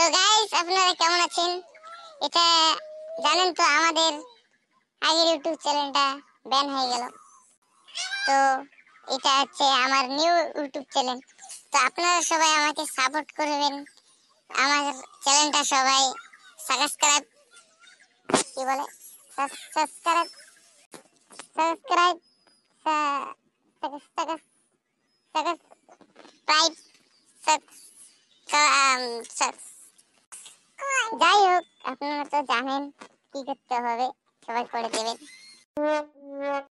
তো গাইস আপনারা কেমন আছেন এটা জানেন তো আমাদের আগের ইউটিউব চ্যানেলটা ব্যান হয়ে গেল তো এটা হচ্ছে আমার নিউ ইউটিউব চ্যানেল তো আপনারা সবাই আমাকে সাপোর্ট করবেন আমার চ্যানেলটা সবাই সাবস্ক্রাইব কি বলে সাবস্ক্রাইব সাবস্ক্রাইব সাবস্ক্রাইব সাবস্ক্রাইব যাই হোক আপনারা তো জানেন কি করতে হবে সবাই করে দেবেন